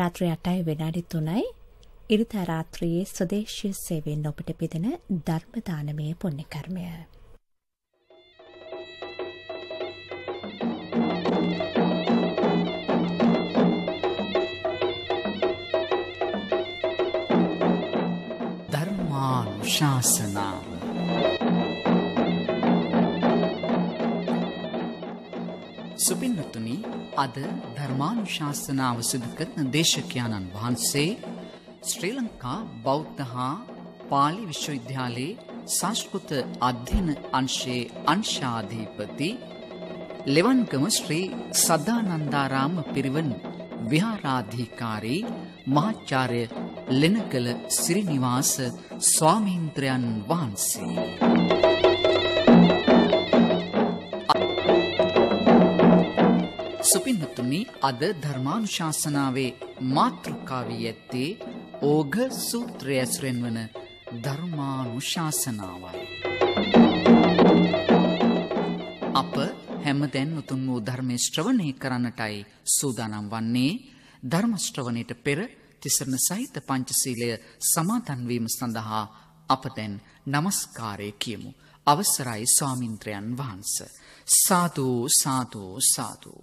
රාත්‍රී 8යි විනාඩි 3යි ඉරිදා රාත්‍රියේ ස්වදේශීය සේවයෙන් ඔබට පිදෙන ධර්ම දානමය පුණ්‍ය කර්මය. ධර්මානුශාසනා සුපින්නතුනි අද ධර්මානුශාසනාව සිදු කරන දේශකයාණන් වහන්සේ ශ්‍රී ලංකා බෞද්ධ හා පාලි විශ්වවිද්‍යාලයේ සංස්කෘත අධ්‍යන අංශයේ අංශාධීපති ලෙවන්ගම ශ්‍රී සදානන්දාරාම පිරිවන් විහාරාධිකාරී මහාචාර්ය ලෙනකල සිරිනිවාස ස්වාමීන්ද්‍රයන් වහන්සේ. අද ධර්මානුශාසනාවේ මාතෘකාවී ඇත්තේ ඕග සූත්‍රය ඇසුරෙන් වන ධර්මානුශාසනාවයි. අප හැමදැන් උතුම් වූ ධර්මය ශ්‍රවණය කරන්නටයි සූදානම් වන්නේ ධර්මශ්‍රවණයට පෙර තිසරණ සහිත පංචසීලය සමාතන්වීම සඳහා අප දැන් නමස්කාරය කියමු. අවසරයි ස්වාමින්ත්‍රයන් වහන්ස. සාතූ සාතූ සාතූ.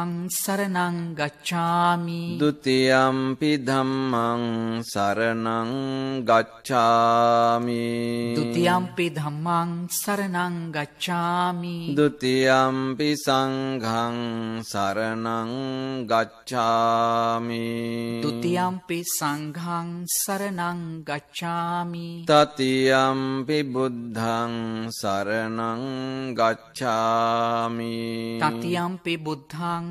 धम्मं सरणं गच्छामि द्वितीयम्पि धम्मं सरणं गच्छामि द्वितीयम्पि धम्मं सरणं गच्छामि द्वितीयम्पि सङ्घं सरणं गच्छामि द्वितीयम्पि सङ्घं सरणं गच्छामि तृतीयम्पि बुद्धं सरणं गच्छामि तृतीयम्पि बुद्धं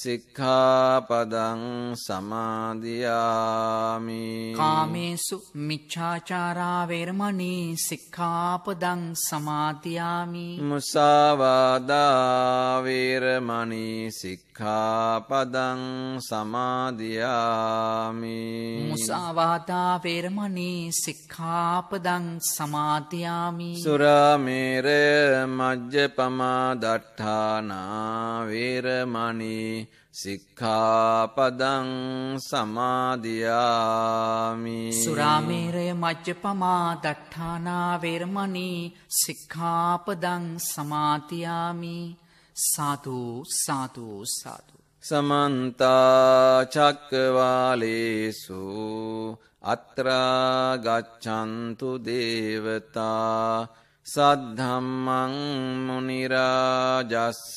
සික්ඛාපදං සමාධයාමි කාමේසු මිච්ඡාචාරාවේරමණී සික්ඛාපදං සමාධයාමි මුසාවාදාවේරමණී සික්ඛාපදං සමාධයාමි මුසාවාදාවේරමණී සික්ඛාපදං සමාධයාමි සුරාමේර මජ්්‍ය පමා දට්ඨානාවේරමණී සික්ඛාපදං සමාධයාමි සුරාමේරය මජ්්‍ය පමා දට්ඨානාවර්මනී සික්ඛාපදං සමාතියාමි සාතුූ සාතුූ සාතු. සමන්තාචක්කවාලේසු අත්‍රාගච්චන්තු දේවතා සද්ධම්මං මනිරාජස්ස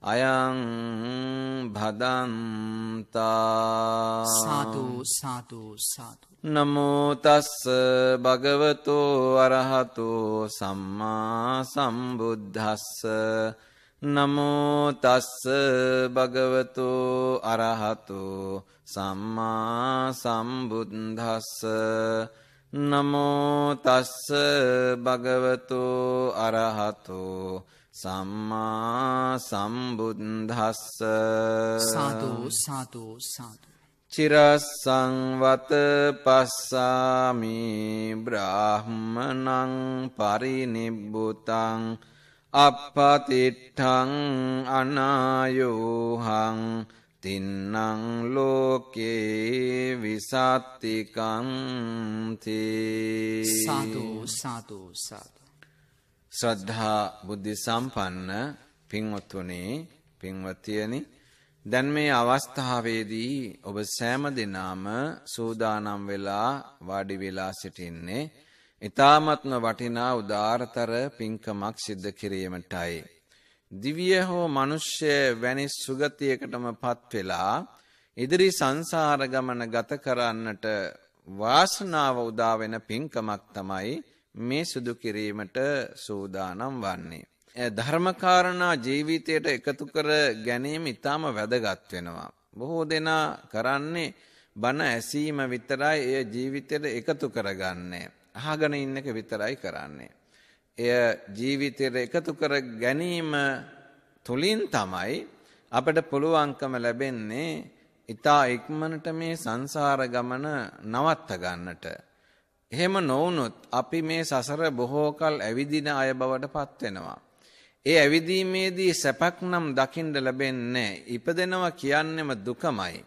අයං භදන්තා සාතු සාතු සාතු නමෝතස්ස භගවතෝ අරහතෝ සම්මා සම්බුද්ධස්ස නමෝතස්ස භගවතෝ අරහතෝ සම්මා සම්බුද්ධස්ස නමෝතස්ස භගවතෝ අරහතෝ සම්මා සම්බුද්ධස්ස සාදු සාදු සාදු චිරස්සංවත පස්සාමි බ්‍රාහ්මනං පරිනිබ්බුතං අපපතිට්ටං අනායෝහං තින්නං ලෝකේ විසත්තිකන්ති සාතු සාතු සාතු ශ්‍රද්ධා බුද්ධි සම්පන්න පින්වත්තුනේ පින්වත්තියනි දැන් මේ අවස්ථාවේදී ඔබ සෑම දිනාම සූදානම් වෙලා වාඩි වෙලා සිටින්නේ ඊ타මත්ම වටිනා උදාරතර පින්කමක් සිද්ධ කිරීමටයි දිව්‍ය හෝ මිනිස්ය වැනි සුගතියකටමපත් වෙලා ඉදිරි සංසාර ගමන ගත කරන්නට වාසනාව උදා වෙන පින්කමක් තමයි මේ සිදු කිරීමට සූදානම් වන්නේ. ධර්මකාරණා ජීවිතයට එකතු කර ගැනීම ඉතාම වැදගත් වෙනවා. බොහෝ දෙනා කරන්නේ බණ ඇසීම විතරයි එය ජීවිතයට එකතු කරගන්නේ. අහගෙන ඉන්න එක විතරයි කරන්නේ. එය ජීවිතයට එකතු කර ගැනීම තුලින් තමයි අපට පුළුවන්කම ලැබෙන්නේ ඊතා ඉක්මනට මේ සංසාර ගමන නවත්ත ගන්නට. එහෙම නොවුනොත් අපි මේ සසර බොහෝ කල ඇවිදින අය බවට පත් වෙනවා. ඒ ඇවිදීමේදී සැපක් නම් දකින්න ලැබෙන්නේ ඉපදෙනවා කියන්නේම දුකමයි.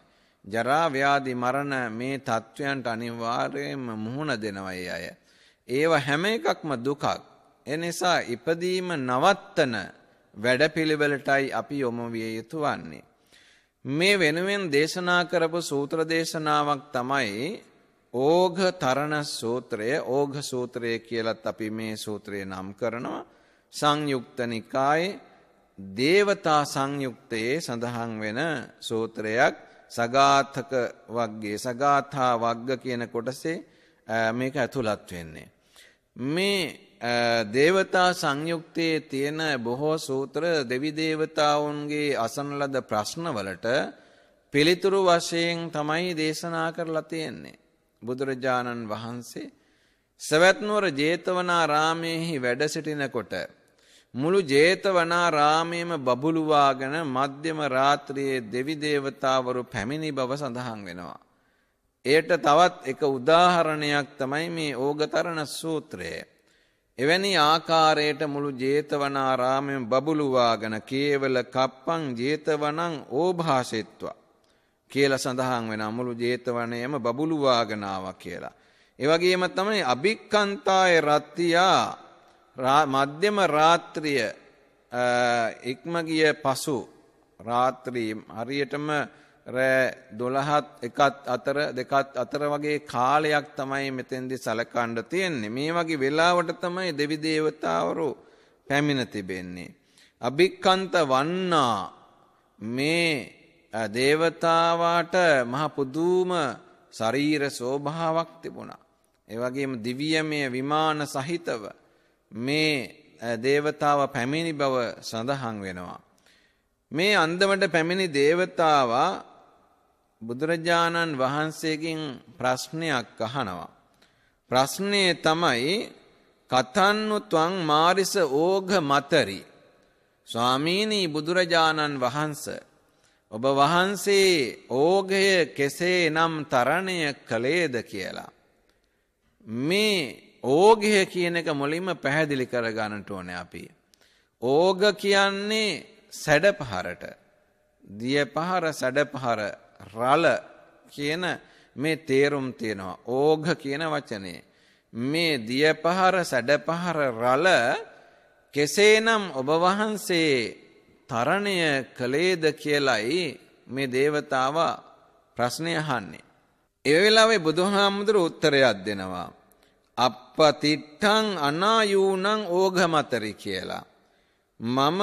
ජරා ව්‍යාධි මරණ මේ තත්වයන්ට අනිවාර්යයෙන්ම මුහුණ දෙනවා ඒ අය. ඒව හැම එකක්ම දුකක්. ඒ නිසා ඉපදීම නවත්තන වැඩපිළිවෙලටයි අපි යොමු විය යුතු වන්නේ. මේ වෙනුවෙන් දේශනා කරපු සූත්‍ර දේශනාවක් තමයි ඕඝ තරණ සූත්‍රය ඕඝ සූත්‍රය කියලත් අපි මේ සූත්‍රය නම් කරනවා සංයුක්ත නිකායේ දේවතා සංයුක්තයේ සඳහන් වෙන සූත්‍රයක් සගාථක වග්ගයේ සගාථා වග්ග කියන කොටසේ මේක ඇතුළත් වෙන්නේ මේ දේවතා සංයුක්තයේ තියෙන බොහෝ සූත්‍ර දෙවි දේවතාවුන්ගේ අසන ලද ප්‍රශ්නවලට පිළිතුරු වශයෙන් තමයි දේශනා කරලා තියෙන්නේ බුදුරජාණන් වහන්සේ සවැත්නුවර ජේතවනාරාමයෙහි වැඩ සිටිනකොට මුළු ජේතවනාරාමයේම බබළුවාගෙන මධ්‍යම රාත්‍රියේ දෙවි දේවතාවරු පැමිණි බව සඳහන් වෙනවා. එයට තවත් එක උදාහරණයක් තමයි මේ ඕගතරණ සූත්‍රය. එවැනි ආකාරයට මුළු ජේතවනාරාමයෙන් බබළුවාගෙන කේවල කප්පං ජේතවනං ඕභාසෙත්වා කියලා සඳහන් වෙනවා මුළු ජේතවනයම බබළු වාගනාවක් කියලා. ඒ වගේම තමයි අභික්කන්තාය රත්තියා මධ්‍යම රාත්‍රිය ඉක්ම ගිය පසු රාත්‍රී හරියටම රෑ 12ත් 1ත් අතර 2ත් අතර වගේ කාලයක් තමයි මෙතෙන්දි සලකන්න තියෙන්නේ. මේ වගේ වෙලාවට තමයි දෙවි දේවතාවරු පැමිණ තිබෙන්නේ. අභික්කන්ත වන්නා මේ දේවතාවාට මහ පුදුම ශරීර සෝභාවක් තිබුණා. ඒ වගේම දිව්‍යමය විමාන සහිතව මේ දේවතාව පැමිණි බව සඳහන් වෙනවා. මේ අන්දමට පැමිණි දේවතාවා බුදුරජාණන් වහන්සේකින් ප්‍රශ්නයක් අහනවා. ප්‍රශ්නය තමයි කතන්නු තුවන් මාරිස ඕඝ මතරි. ස්වාමීනී බුදුරජාණන් වහන්සේ ඔබ වහන්සේ ඕගය කෙසේ නම් තරණය කළේද කියලා. මේ ඕගය කියන එක මුලින්ම පැහැදිලි කර ගන්නට ඕනේ අපි. ඕග කියන්නේ සැඩපහරට දිය පහර සැඩපහර රල කියන මේ තේරුම් තියෙනවා ඕඝ කියන වචනේ මේ දිය පහර සැඩපහර රල කෙසේනම් ඔබ වහන්සේ තරණය කළේද කියලයි මේ දේවතාව ප්‍රශ්නය අහන්නේ. ඒ වෙලාවේ බුදුහාමුදුර උත්තරයක් දෙනවා. අපපතිට්ටං අනායූනං ඕඝමතරි කියලා. මම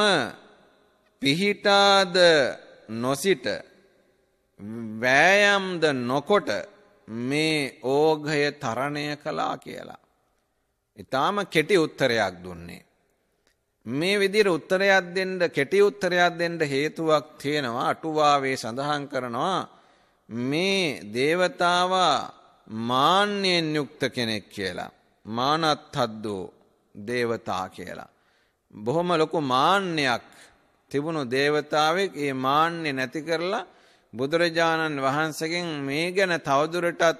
පිහිටාද නොසිට වෑයම්ද නොකොට මේ ඕඝය තරණය කළා කියලා. ඊටාම කෙටි උත්තරයක් දුන්නේ. මේ විදිහට උත්තරයක් දෙන්න කෙටි උත්තරයක් දෙන්න හේතුවක් තියෙනවා අටුවාවේ සඳහන් කරනවා මේ దేవතාවා මාන්නෙන් යුක්ත කෙනෙක් කියලා මානත්හද්දෝ దేవතා කියලා බොහොම ලොකු මාන්නයක් තිබුණු దేవතාවෙක් ඒ මාන්නේ නැති කරලා බුදුරජාණන් වහන්සේගෙන් මේ ගැන තවදුරටත්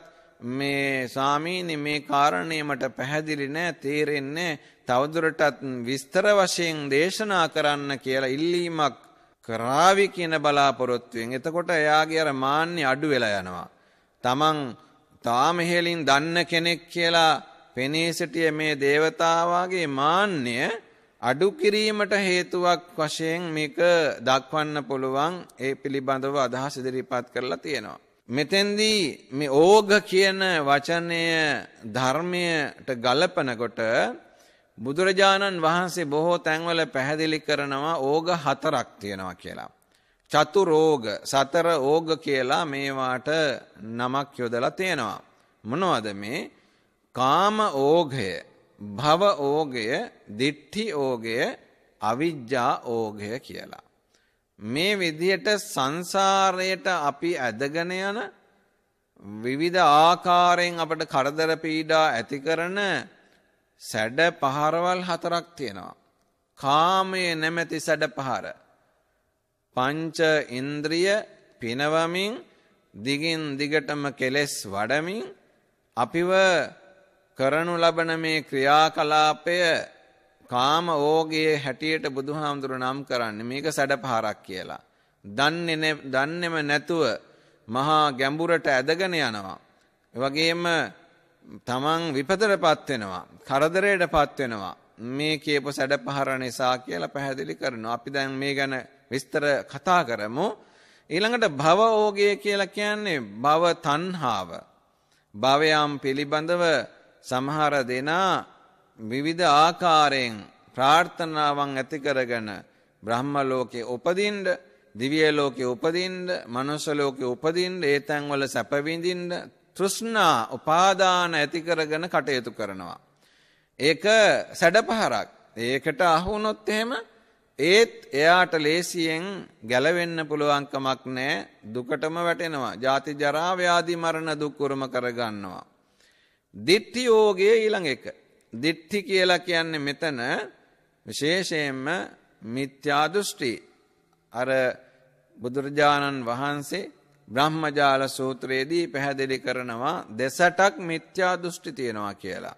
මේ සාමීනි මේ කාරණේ මට පැහැදිලි නෑ තේරෙන්නේ තවදුරටත් විස්තර වශයෙන් දේශනා කරන්න කියලා ඉල්ලීමක් කරාවි කියන බලාපොරොත්තුවෙන් එතකොට එයාගේ අර මාන්නේ අඩු වෙලා යනවා. තමන් තාම ඉහළින් දන්න කෙනෙක් කියලා පෙනී සිටිය මේ దేవතාවාගේ මාන්නය අඩු කිරීමට හේතුවක් වශයෙන් මේක දක්වන්න පුළුවන් ඒ පිළිබඳව අදහස් ඉදිරිපත් කරලා තියෙනවා. මෙතෙන්දී මේ ඕග කියන වචනය ධර්මයට ගලපනකොට බුදුරජාණන් වහන්සේ බොහෝ තැන්වල පැහැදිලි කරනවා ඕග හතරක් තියෙනවා කියලා. චතුරෝග සතර ඕග කියලා මේවාට නමක් යොදලා තියෙනවා. මොනවද මේ? කාම ඕගය, භව ඕගය, දිට්ඨි ඕගය, අවිජ්ජා ඕගය කියලා. මේ විදිහට සංසාරයට අපි ඇදගෙන යන විවිධ ආකාරයෙන් අපට කරදර පීඩා ඇති කරන සැඩ පහරවල් හතරක් තියෙනවා. කාමයේ නැමැති සැඩ පහර. පංච ඉන්ද්‍රිය පිනවමින් දිගින් දිගටම කෙලෙස් වඩමින් අපිව කරනු ලබන මේ ක්‍රියාකලාපය කාම ඕගයේ හැටියට බුදුහාමුදුරු නම් කරන්නේ මේක සැඩ පහරක් කියලා. දන්නේම නැතුව මහා ගැඹුරට ඇදගෙන යනවා. එවැගේම තමන් විපදරපත් වෙනවා කරදරයටපත් වෙනවා මේ කියපු සැඩ පහර නිසා කියලා පැහැදිලි කරනවා අපි දැන් මේ ගැන විස්තර කතා කරමු ඊළඟට භව ඕගය කියලා කියන්නේ භව තණ්හාව භවයම් පිළිබඳව සමහර දෙනා විවිධ ආකාරයෙන් ප්‍රාර්ථනාවන් ඇති කරගෙන බ්‍රහ්ම ලෝකේ උපදින්න දිව්‍ය ලෝකේ උපදින්න මනුෂ්‍ය ලෝකේ උපදින්න ඒ තැන්වල සැප විඳින්න තෘෂ්ණා උපාදාන ඇතිකරගෙන කටයුතු කරනවා. ඒක සැඩපහරක් ඒකට අහුනොත් එහෙම ඒත් එයාට ලේසියෙන් ගැලවෙන්න පුළුවන්කමක් නෑ දුකටම වැටෙනවා. ජාති ජරාව්‍යාදි මරණ දුක්කුරම කරගන්නවා. දිට්ටි යෝගයේ ඊළඟ එක. දිට්ටි කියලා කියන්නේ මෙතන විශේෂයෙන්ම මිත්‍යාදුෘෂ්ටි අර බුදුරජාණන් වහන්සේ බ්‍රහ්මජාල සූත්‍රයේදී පැහැදිලි කරනවා දෙසටක් මිත්‍යා දෘෂ්ටි තියෙනවා කියලා.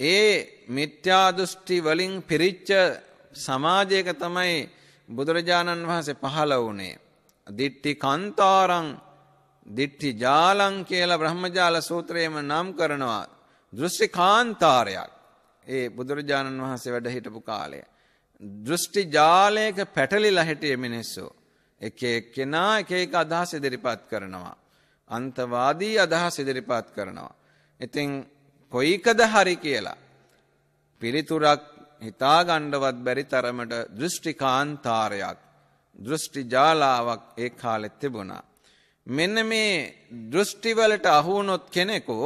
ඒ මිත්‍යා දෘෂ්ටි වලින් පිරිච්ච සමාජයක තමයි බුදුරජාණන් වහන්සේ පහළ වුණේ. දිට්ටි කන්තාරං දිට්ටි ජාලං කියලා බ්‍රහ්මජාල සූත්‍රයේම නම් කරනවා. දෘෂ්ටි කාන්තාරයක්. ඒ බුදුරජාණන් වහන්සේ වැඩ හිටපු කාලය. දෘෂ්ටි ජාලයක පැටලිලා හිටියේ මිනිස්සු. එක එක්කෙනා එක එක අදහස් ඉදිරිපත් කරනවා. අන්තවාදී අදහස් ඉදිරිපත් කරනවා. ඉතින් කොයිකද හරි කියලා. පිළිතුරක් හිතාගණ්ඩවත් බැරි තරමට දෘෂ්ටිකාන්තාරයක් දෘෂ්ටි ජාලාවක් ඒ කාලෙත් තිබුණා. මෙන්න මේ දෘෂ්ටිවලට අහුවුණොත් කෙනෙකු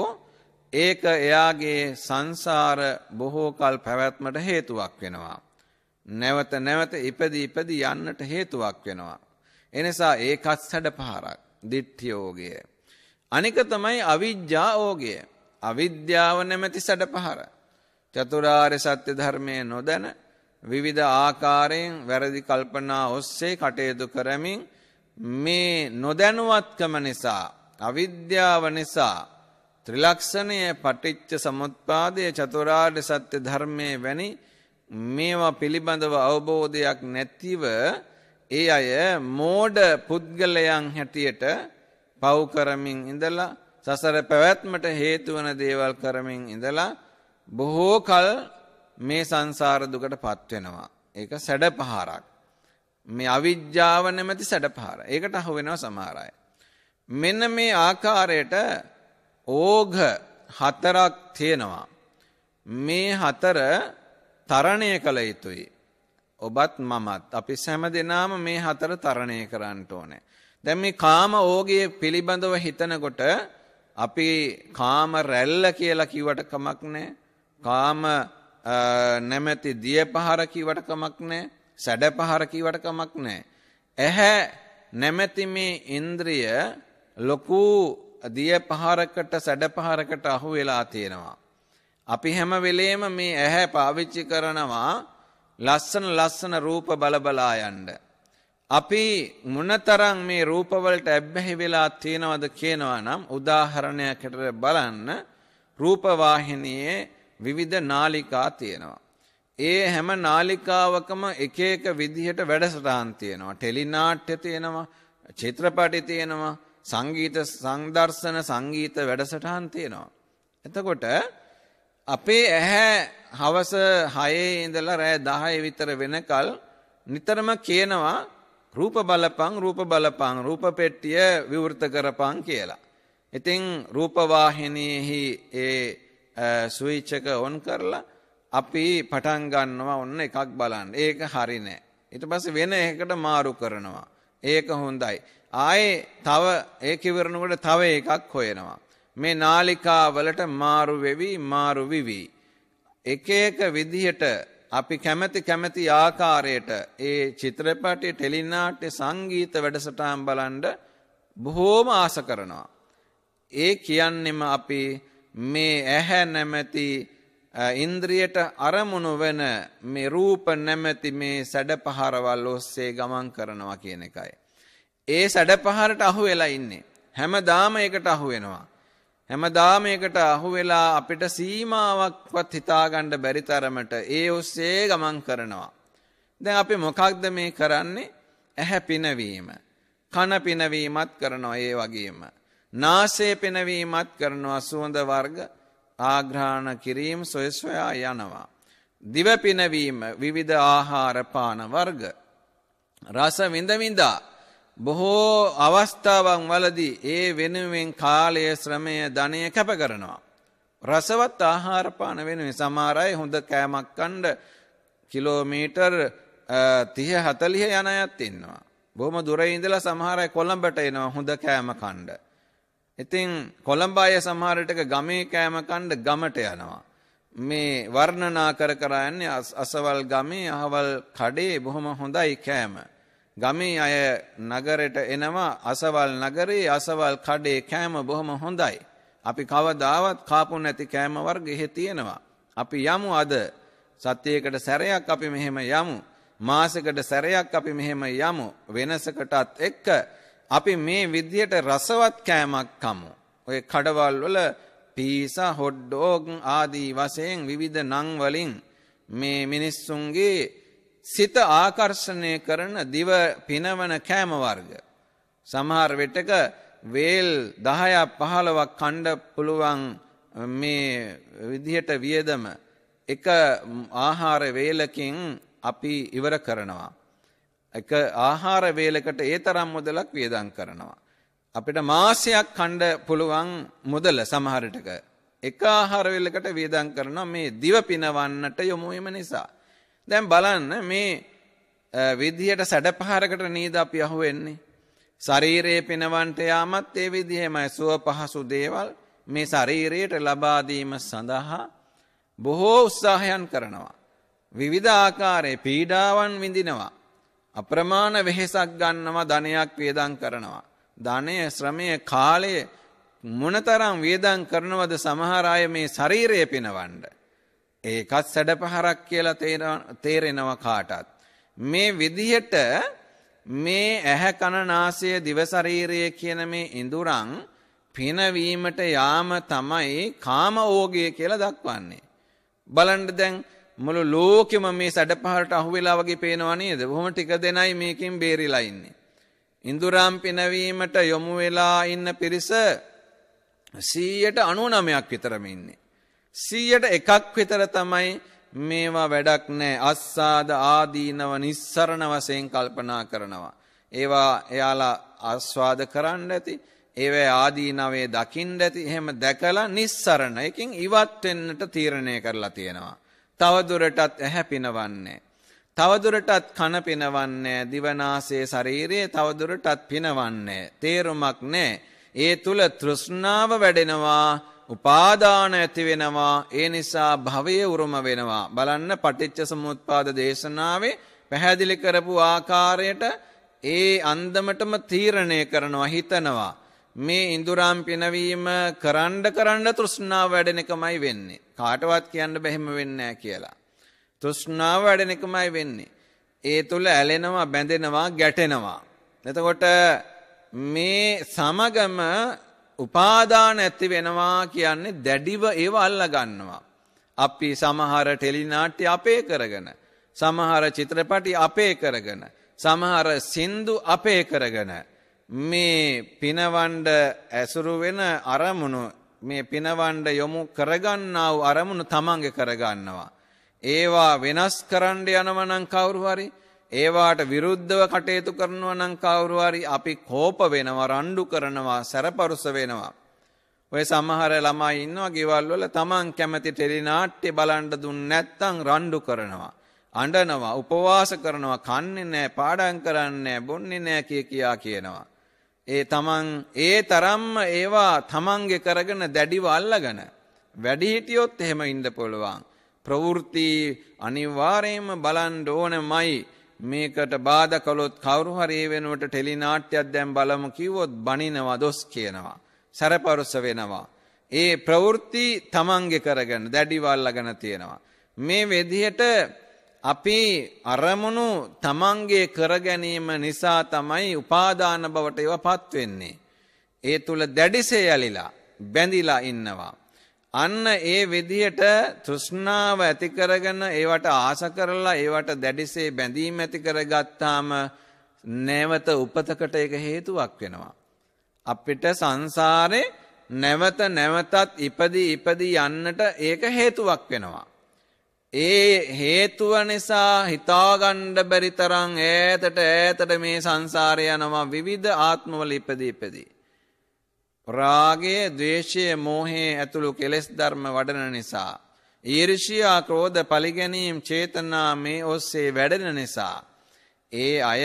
ඒක එයාගේ සංසාර බොහෝකල් පැවැත්මට හේතුවක් වෙනවා. නැවත නැවත ඉපදි ඉපදි යන්නට හේතුවක් වෙනවා. එනිසා ඒකත් සැඩ පහරක් දිට්ඨියෝගය. අනික තමයි අවිද්‍යා ඕගය. අවිද්‍යාව නැමැති සැඩ පහර. චතුරාර්ය සත්‍ය ධර්මය නොදැන විවිධ ආකාරයෙන් වැරදි කල්පනා ඔස්සේ කටයුතු කරමින් මේ නොදැනුවත්කම නිසා අවිද්‍යාව නිසා ත්‍රිලක්ෂණය පටිච්ච සමුත්පාදය චතුරාර්ය සත්‍ය ධර්මය වැනි මේවා පිළිබඳව අවබෝධයක් නැතිව ඒ අය මෝඩ පුද්ගලයන් හැටියට පව් කරමින් ඉඳලා සසර පැවැත්මට හේතුවන දේවල් කරමින් ඉඳලා බොහෝ කල් මේ සංසාර දුකට පත්වෙනවා. ඒක සැඩ පහරක්. මේ අවිද්‍යාව නැමැති සැඩ පහර. ඒකට අහු වෙනවා සමහර අය. මෙන්න මේ ආකාරයට ඕඝ හතරක් තියෙනවා. මේ හතර තරණය කළ යුතුයි. ඔබත් මමත් අපි සෑම දෙනාම මේ හතර තරණය කරන්න ඕනේ. දැන් මේ කාම ඕගයේ පිළිබඳව හිතනකොට අපි කාම රැල්ල කියලා කිව්වට කමක් නැහැ. කාම නැමැති දියපහර කිව්වට කමක් නැහැ. සැඩපහර කිව්වට කමක් නැහැ. ඇහැ නැමැති මේ ඉන්ද්‍රිය ලොකු දියපහරකට සැඩපහරකට අහු වෙලා තියෙනවා. අපි හැම වෙලේම මේ ඇහැ පාවිච්චි කරනවා ලස්සන ලස්සන රූප බලබලා යන්න. අපි මොනතරම් මේ රූපවලට ඇබ්බැහි වෙලා තියෙනවද කියනවා නම් උදාහරණයකට බලන්න රූපවාහිනියේ විවිධ නාලිකා තියෙනවා. ඒ හැම නාලිකාවකම එක එක විදිහට වැඩසටහන් තියෙනවා. ටෙලිනාට්‍ය තියෙනවා, චිත්‍රපටි තියෙනවා, සංගීත සංදර්ශන සංගීත වැඩසටහන් තියෙනවා. එතකොට අපේ ඇහැ හවස 6 ඉඳලා රෑ 10 විතර වෙනකල් නිතරම කියනවා රූප බලපං රූප බලපං රූප පෙට්ටිය විවෘත කරපං කියලා. ඉතින් රූප වාහිනියෙහි ඒ ස්විච් එක ඔන් කරලා අපි පටන් ගන්නවා ඔන්න එකක් බලන්න. ඒක හරි නෑ. ඊට පස්සේ වෙන එකකට මාරු කරනවා. ඒක හොඳයි. ආයේ තව ඒ කිවරනකොට තව එකක් හොයනවා. මේ නාලිකාවලට මාරු වෙවි මාරු විවි. එක එක විදිහට අපි කැමැති කැමැති ආකාරයට ඒ චිත්‍රපටි ටෙලිනාට්‍ය සංගීත වැඩසටහන් බලන්ඩ බොහෝම ආස කරනවා. ඒ කියන්නෙම අපි මේ ඇහැ නැමැති ඉන්ද්‍රියට අරමුණු වෙන මේ රූප නැමැති මේ සැඩ පහරවල් ඔස්සේ ගමන් කරනවා කියන එකයි. ඒ සැඩ පහරට අහු වෙලා ඉන්නේ. හැම දාම එකට අහු වෙනවා. හැමදාම එකට අහුවෙලා අපිට සීමාවක්වත් හිතාගන්න බැරි තරමට ඒ ඔස්සේ ගමන් කරනවා. දැන් අපි මොකක්ද මේ කරන්නේ? ඇහැ පිනවීම. කන පිනවීමත් කරනවා ඒ වගේම. නාසය පිනවීමත් කරනවා සුවඳ වර්ග ආග්‍රහණ කිරීම සොය සොයා යනවා. දිව පිනවීම විවිධ ආහාර පාන වර්ග. රස විඳ විඳා බොහෝ අවස්ථාවන් වලදී ඒ වෙනුවෙන් කාලය ශ්‍රමය ධනය කැප කරනවා. රසවත් ආහාරපාන වෙනුවෙන් සමහර අය හොඳ කෑමක් කණ්ඩ කිලෝමීටර් 30 40 යන අයත් ඉන්නවා. බොහොම දුර ඉඳලා සමහර අය කොළඹට එනවා හොඳ කෑම කණ්ඩ. ඉතින් කොළඹ අය සමහර විටක ගමේ කෑම කණ්ඩ ගමට යනවා. මේ වර්ණනා කර කර යන්නේ අසවල් ගමේ අහවල් කඩේ බොහොම හොඳයි කෑම. ගමේ අය නගරෙට එනවා අසවල් නගරේ අසවල් කඩේ කෑම බොහොම හොඳයි. අපි කවදාවත් කාපු නැති කෑම වර්ග එහෙ තියෙනවා. අපි යමු අද සත්‍යයකට සැරයක් අපි මෙහෙම යමු. මාසකට සැරයක් අපි මෙහෙම යමු. වෙනසකටත් එක්ක අපි මේ විදියට රසවත් කෑමක් කමු. ඔය කඩවල් වල පීසා හොඩ් ඩොග් ආදී වශයෙන් විවිධ නම් වලින් මේ මිනිස්සුන්ගේ සිත ආකර්ෂණය කරන දිව පිනවන කෑම වර්ග. සමහර වෙටක වේල් 10ක් 15ක් කණ්ඩ පුළුවන් මේ විදිහට වියදම එක ආහාර වේලකින් අපි ඉවර කරනවා. එක ආහාර වේලකට ඒ තරම් මුදලක් වියදම් කරනවා. අපිට මාසයක් කණ්ඩ පුළුවන් මුදල සමහරටක. එක ආහාර වේලකට වියදම් කරනවා මේ දිව පිනවන්නට යොමු වීම නිසා. දැන් බලන්න මේ විදිහට සැඩපහරකට නේද අපි අහුවෙන්නේ. ශරීරයේ පිනවන්ට යාමත් ඒ විදිහෙමයි සුව පහසු දේවල් මේ ශරීරයට ලබා දීම සඳහා බොහෝ උත්සාහයන් කරනවා. විවිධ ආකාරයේ පීඩාවන් විඳිනවා. අප්‍රමාණ වෙහෙසක් ගන්නවා ධනයක් වියදම් කරනවා. ධනය, ශ්‍රමය, කාලය මොනතරම් වියදම් කරනවද සමහර අය මේ ශරීරය පිනවන්නේ ඒකත් සැඩපහරක් කියලා තේරෙනවා කාටත්. මේ විදිහට මේ ඇහැ කන නාසය දිව ශරීරය කියන මේ ඉඳුරන් පිනවීමට යාම තමයි කාම ඕගය කියලා දක්වන්නේ. බලන්න දැන් මුළු ලෝකෙම මේ සැඩපහරට අහු වෙලා වගේ පේනවා නේද? බොහොම ටික දෙනයි මේකෙන් බේරිලා ඉන්නේ. ඉඳුරම් පිනවීමට යොමු වෙලා ඉන්න පිරිස 100ට 99ක් විතරම ඉන්නේ. සීයට එකක් විතර තමයි මේවා වැඩක් නෑ අස්සාද ආදීනව නිස්සරණ වසයෙන් කල්පනා කරනවා. ඒවා එයාලා අස්වාද කරන්න ඇති ඒවැ ආදීනවේ දකිින්ට ඇති එහෙම දැකලා නිස්සරණ එකින් ඉවත්වෙන්නට තීරණය කරලා තියෙනවා. තවදුරටත් ඇහැ පිනවන්නේ. තවදුරටත් කන පිනවන්නේ දිවනාසේ ශරීරයේ තවදුරටත් පිනවන්නේ. තේරුමක් නෑ ඒ තුළ තෘෂ්ණාව වැඩෙනවා උපාදාන ඇති වෙනවා ඒ නිසා භවය උරුම වෙනවා බලන්න පටිච්ච සමුප්පාද දේශනාවේ පැහැදිලි කරපු ආකාරයට ඒ අන්දමටම තීරණය කරනවා හිතනවා මේ ඉඳුරම් පිනවීම කරන්න කරන්න තෘෂ්ණාව වැඩෙන එකමයි වෙන්නේ කාටවත් කියන්න බැහැම වෙන්නේ කියලා තෘෂ්ණාව වැඩෙන එකමයි වෙන්නේ ඒ තුල ඇලෙනවා බැඳෙනවා ගැටෙනවා එතකොට මේ සමගම උපාදාන ඇති වෙනවා කියන්නේ දැඩිව ඒව අල්ල ගන්නවා. අපි සමහර ටෙලිනාට්‍ය අපේ කරගෙන. සමහර චිත්‍රපටි අපේ කරගෙන. සමහර සින්දු අපේ කරගෙන. මේ පිනවන්ඩ ඇසුරු වෙන අරමුණු මේ පිනවන්ඩ යොමු කරගන්නාව අරමුණු තමන්ග කරගන්නවා. ඒවා වෙනස් කරන්ඩ යනවනං කවුරු හරි ඒවාට විරුද්ධව කටයුතු කරනවා නම් කවුරුහරි අපි කෝප වෙනවා රණ්ඩු කරනවා සැරපරුස වෙනවා. ඔය සමහර ළමයි ඉන්නවා ගෙවල් වල තමන් කැමති ටෙලි නාට්‍ය බලන්න දුන්නේ නැත්නම් රණ්ඩු කරනවා. අඬනවා, උපවාස කරනවා, කන්නේ නැහැ, පාඩම් කරන්නේ නැහැ, බොන්නේ නැහැ කිය කියා කියනවා. ඒ තමන් ඒ තරම්ම ඒවා තමන්ගේ කරගෙන දැඩිව අල්ලගෙන වැඩි හිටියොත් එහෙම ඉන්න පුළුවන්. ප්‍රවෘත්ති අනිවාර්යයෙන්ම බලන්න ඕනමයි. මේකට බාධ කළොත් කවුරු හරි වෙනුවට ටෙලිනාට්‍යයක් දැන් බලමු කිව්වොත් බනිනවා දොස් කියනවා. සැරපරුස වෙනවා. ඒ ප්‍රවෘත්ති තමන්ගේ කරගෙන දැඩිව අල්ලගෙන තියෙනවා. මේ විදිහට අපි අරමුණු තමන්ගේ කරගැනීම නිසා තමයි උපාදාන බවට ඒවපත් වෙන්නේ. ඒ තුල දැඩිසේ යලිලා බැඳිලා ඉන්නවා. අන්න ඒ විදිහට තෘෂ්ණාව ඇති කරගෙන ඒවට ආස කරලා ඒවට දැඩිසේ බැඳීම් ඇති කරගත්තාම නැවත උපතකට ඒක හේතුවක් වෙනවා. අපිට සංසාරේ නැවත නැවතත් ඉපදී ඉපදී යන්නට ඒක හේතුවක් වෙනවා. ඒ හේතුව නිසා හිතාගණ්ඩ බැරිතරං ඈතට ඈතට මේ සංසාරය යනවා විවිධ ආත්මවල ඉපදී ඉපදී. රාගය, ద్వේෂය, මෝහය ඇතුළු කෙලෙස් ධර්ම වඩන නිසා ඊර්ෂියා, ක්‍රෝධ, පලිගැනීම්, චේතනා මේ ඔස්සේ වැඩෙන නිසා ඒ අය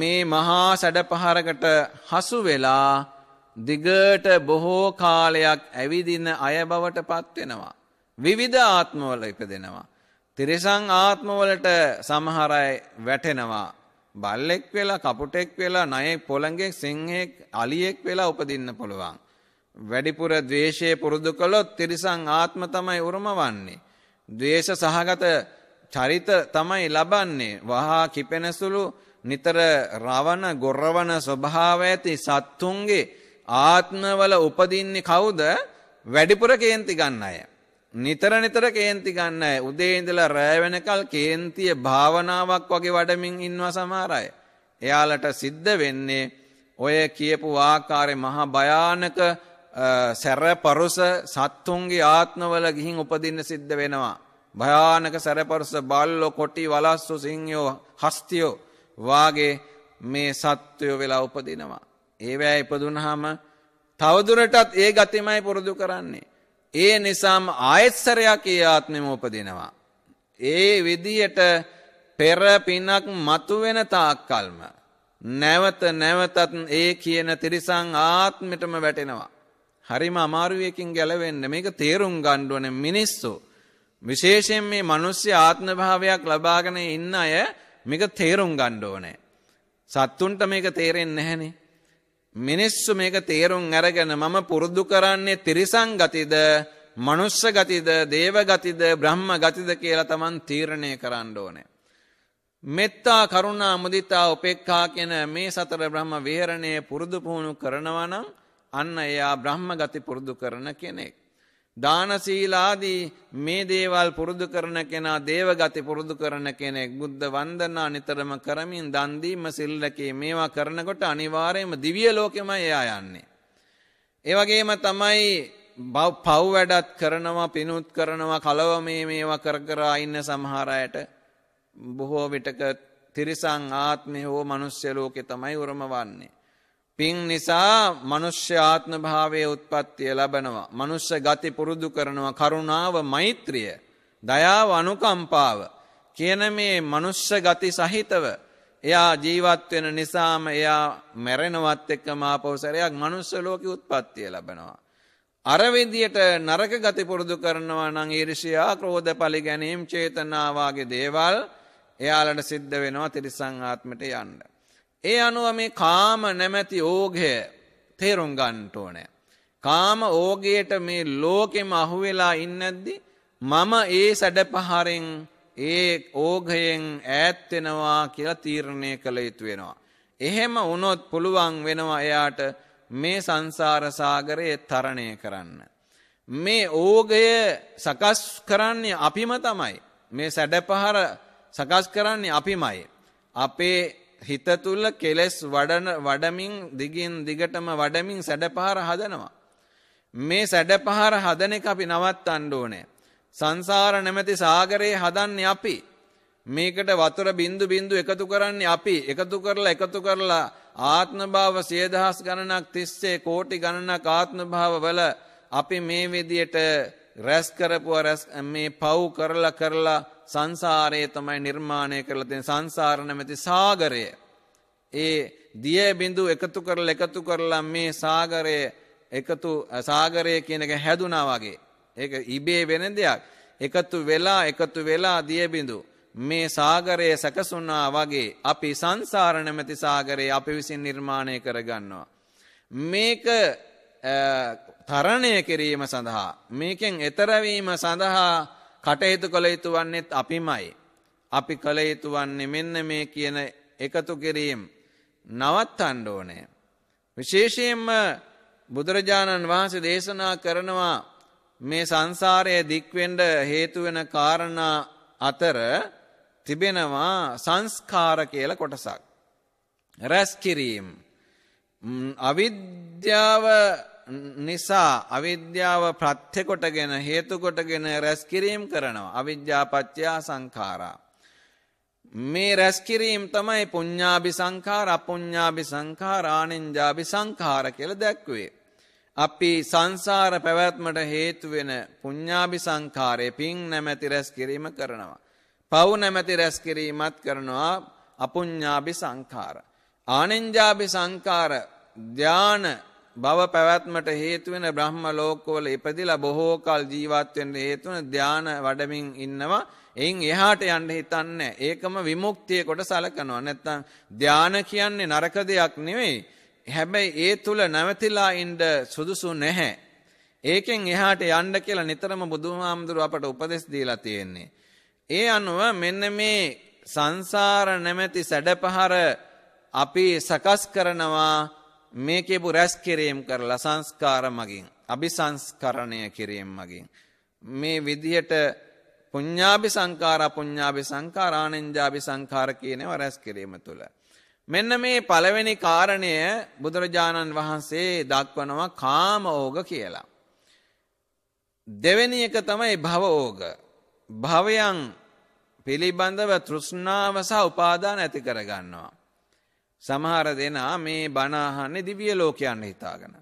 මේ මහා සැඩපහරකට හසු වෙලා දිගට බොහෝ කාලයක් ඇවිදින අය බවට පත්වෙනවා. විවිධ ආත්මවල ඉපදෙනවා. තිරිසං ආත්මවලට සමහරයි වැටෙනවා. බල්ලෙක් වෙලා කපුටෙක් වෙලා නයෙක් පොළඟෙක් සිංහෙක් අලියෙක් වෙලා උපදින්න පුළුවන්. වැඩිපුර ද්වේෂය පුරුදු කළොත් තිරිසං ආත්ම තමයි උරුමවන්නේ. ද්වේෂ සහගත චරිත තමයි ලබන්නේ. වහා කිපෙනසුළු නිතර රවණ ගොරවන ස්වභාව ඇති සත්තුන්ගේ ආත්මවල උපදින්නේ කවුද? වැඩිපුර කේන්ති ගන්න අය. නිතර නිතර කේන්ති ගන්න අය උදේ ඉඳලා රෑ වෙනකල් කේන්තිය භාවනාවක් වගේ වඩමින් ඉන්නවා සමහර අය. එයාලට සිද්ධ වෙන්නේ ඔය කියපු ආකාරයේ මහා භයානක සැරපරුස සත්තුන්ගේ ආත්මවල ගිහින් උපදින්න සිද්ධ වෙනවා. භයානක සැරපරුස බල්ලෝ කොටි වලස්සු සිංහයෝ හස්තියෝ වාගේ මේ සත්වයෝ වෙලා උපදිනවා. ඒවැය ඉපදුනහම තවදුරටත් ඒ ගතිමයි පුරුදු කරන්නේ. ඒ නිසාම ආයත්සරයක් ඒ ආත්මෙම උපදිනවා. ඒ විදියට පෙර පිනක් මතුවෙන තාක්කල්ම. නැවත නැවතත් ඒ කියන තිරිසං ආත්මිටම වැටෙනවා. හරිම අමාරුවයකින් ගැලවෙන්න මේක තේරුම් ගණ්ඩුවන මිනිස්සු. විශේෂයෙන් මේ මනුස්්‍ය ආත්මභාවයක් ලබාගෙන ඉන්න අය මේක තේරුම් ගණ්ඩෝනෑ. සත්තුන්ට මේක තේරෙන් නැහැනේ. මිනිස්සු මේක තේරුම් අරගෙන මම පුරුදු කරන්නේ තිරිසං ගතිද මනුස්ස ගතිද දේව ගතිද බ්‍රහ්ම ගතිද කියලා තමන් තීරණය කරන්න ඕනේ. මෙත්තා කරුණා මුදිතා උපේක්ඛා කියන මේ සතර බ්‍රහ්ම විහරණය පුරුදු පුහුණු කරනවා නම් අන්න එයා බ්‍රහ්ම ගති පුරුදු කරන කෙනෙක්. දානසීලාදී මේ දේවල් පුරුදු කරන කෙනා දේවගති පුරුදු කරන කෙනෙක් බුද්ධ වන්දනා නිතරම කරමින් දන්දීම සිල්ලකේ මේවා කරනකොට අනිවාරයම දිවිය ලෝකෙම එයා යන්නේ. ඒවගේම තමයි පව් වැඩත් කරනවා පිනුත් කරනවා කලව මේ මේවා කරකරා ඉන්න සමහරයට බොහෝ විටක තිරිසං ආත්මය හෝ මනුස්්‍යලෝකෙ තමයි උරම වන්නේ. පින් නිසා මනුෂ්‍ය ආත්ම භාවයේ උත්පත්තිය ලබනවා. මනුෂ්‍ය ගති පුරුදු කරනවා කරුණාව, මෛත්‍රිය, දයාව, අනුකම්පාව කියන මේ මනුෂ්‍ය ගති සහිතව එයා ජීවත් වෙන නිසාම එයා මැරෙනවත් එක්කම ආපෞසරයක් මනුෂ්‍ය ලෝකේ උත්පත්තිය ලබනවා. අර විදියට නරක ගති පුරුදු කරනවා නම් ඊර්ෂ්‍යා, ක්‍රෝධ, පරිගැනීම්, චේතනා දේවල් එයාලට සිද්ධ වෙනවා තිරිසං ආත්මයට යන්න. ඒ අනුව මේ කාම නැමැති ඕඝය තේරුම් ගන්නට ඕනේ. කාම ඕගයට මේ ලෝකෙම අහුවෙලා ඉන්නද්දි මම ඒ සැඩපහරෙන් ඒ ඕඝයෙන් ඈත් වෙනවා කියලා තීරණය කළ යුතු වෙනවා. එහෙම වුණොත් පුළුවන් වෙනවා එයාට මේ සංසාර සාගරය තරණය කරන්න. මේ ඕගය සකස් කරන්නේ අපිම තමයි. මේ සැඩපහර සකස් කරන්නේ අපිමයි. අපේ හිත තුල කෙලස් වඩන වඩමින් දිගින් දිගටම වඩමින් සැඩපහර හදනවා. මේ සැඩපහර හදන එක අපි නවත්තන්න ඕනේ. සංසාර නැමැති සාගරේ හදන්නේ අපි. මේකට වතුර බින්දු බින්දු එකතු කරන්නේ අපි. එකතු කරලා එකතු කරලා ආත්ම භාව 10000 ගණනක් තිස්සේ කෝටි ගණනක් ආත්ම භාව වල අපි මේ විදියට රැස් කරපුවා රැස් මේ පව් කරලා කරලා සංසාරයේ තමයි නිර්මාණය කරලා තියෙන සංසාර නැමැති සාගරය. ඒ දිය බිඳු එකතු කරලා එකතු කරලා මේ සාගරය එකතු සාගරය කියන එක හැදුනා වගේ. ඒක ඉබේ වෙන දෙයක්. එකතු වෙලා එකතු වෙලා දිය බිඳු මේ සාගරය සැකසුනා වගේ අපි සංසාර නැමැති සාගරය අපි විසින් නිර්මාණය කරගන්නවා. මේක තරණය කිරීම සඳහා මේකෙන් එතරවීම සඳහා කටයුතු කළ යුතු වන්නෙත් අපිමයි. අපි කළ යුතු වන්නේ මෙන්න මේ කියන එකතු කිරීම් නවත් අන්ඩ ඕනෑ. විශේෂයෙන්ම බුදුරජාණන් වහන්සේ දේශනා කරනවා මේ සංසාරය දික්වෙන්ඩ හේතුවෙන කාරණා අතර තිබෙනවා සංස්කාර කියල කොටසක්. රැස් කිරීම්. අවිද්‍යාව නිසා අවිද්‍යාව ප්‍රත්්‍යකොටගෙන හේතුකොටගෙන රැස්කිරීම් කරනවා. අවිද්‍යාපච්චයා සංකාරා. මේ රැස්කිරීම් තමයි පුඤ්ඥාබි සංකාර අපපුඤ්ඥාබි සංකාරාණෙන්ජාබි සංකාර කියල දැක්වේ. අපි සංසාර පැවැත්මට හේතුවෙන පුඤ්ඥාබි සංකාරය පින් නැමැති රැස්කිරීම කරනවා. පව් නැමැති රැස්කිරීමත් කරනවා අපුඤ්ඥාබි සංකාර. ආනෙන්ජාබි සංකාර ධ්‍යාන භව පැවැත්මට හේතුවෙන බ්‍රහ්ම ලෝකවල ඉපදිලා බොහෝ කල් ජීවත් වෙන්න හේතුන ධාන වඩමින් ඉන්නවා. එයින් එහාට යන්න හිතන්නේ. ඒකම විමුක්තිය කොට සලකනවා. නැත්තම් ධාන කියන්නේ නරක දෙයක් නෙවෙයි. හැබැයි ඒ තුල නැවතිලා ඉන්න සුදුසු නැහැ. ඒකෙන් එහාට යන්න කියලා නිතරම බුදුහාමුදුරුව අපට උපදෙස් දීලා තියෙන්නේ. ඒ අනුව මෙන්න මේ සංසාර නැමැති සැඩපහර අපි සකස් කරනවා මේකෙබු රැස් කිරීම් කරලා සංස්කාර මගින් අභිසංස්කරණය කිරීම මගින් මේ විදිහට පුඤ්ඤාභි සංකාර පුඤ්ඤාභි සංකාර ආනෙන්ජාභි සංකාර කියනව රැස් කිරීම තුළ මෙන්න මේ පළවෙනි කාරණය බුදුරජාණන් වහන්සේ දක්වනවා කාම ඕග කියලා දෙවෙනි එක තමයි භව ඕග භවයන් පිළිබඳව තෘෂ්ණාව සහ උපාදාන ඇති කරගන්නවා සමහර දෙනා මේ බණ අහන්නේ දිව්‍ය ලෝකයන් හිතාගෙන.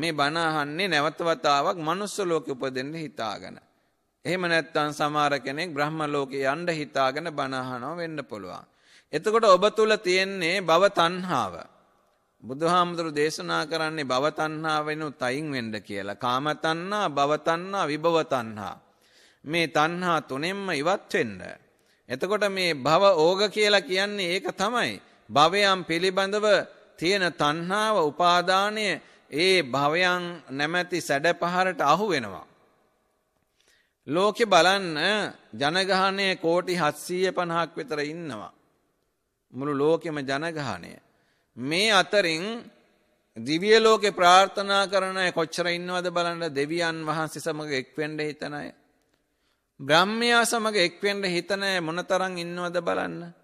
මේ බණ අහන්නේ නැවත වතාවක් manuss ලෝකෙ උපදින්න හිතාගෙන. එහෙම නැත්නම් සමහර කෙනෙක් බ්‍රහ්ම ලෝකෙ යන්න හිතාගෙන බණ අහනවා වෙන්න පුළුවන්. එතකොට ඔබ තුල තියෙන්නේ භව තණ්හාව. බුදුහාමුදුරු දේශනා කරන්නේ භව තණ්හාව වෙනුත් අයින් වෙන්න කියලා. කාම තණ්හා, භව තණ්හා, විභව තණ්හා. මේ තණ්හා තුනෙන්ම ඉවත් වෙන්න. එතකොට මේ භව ඕග කියලා කියන්නේ ඒක තමයි. භවයන් පිළිබඳව තියෙන තණ්හාව උපාදානය ඒ භවයන් නැමැති සැඩ පහරට අහු වෙනවා. ලෝකෙ බලන්න ජනගහනය කෝටි හත්සීය පණහක් විතර ඉන්නවා. මුළු ලෝකෙම ජනගහනය. මේ අතරින් දිවිය ලෝකෙ ප්‍රාර්ථනා කරන කොච්චර ඉන්නවද බලන්න දෙවියන් වහන්සේ සමඟ එක්වෙන්ඩ හිතනය. බ්‍රහ්මයා සමඟ එක්වෙන්ඩ හිතනය මොනතරං ඉන්නවද බලන්න.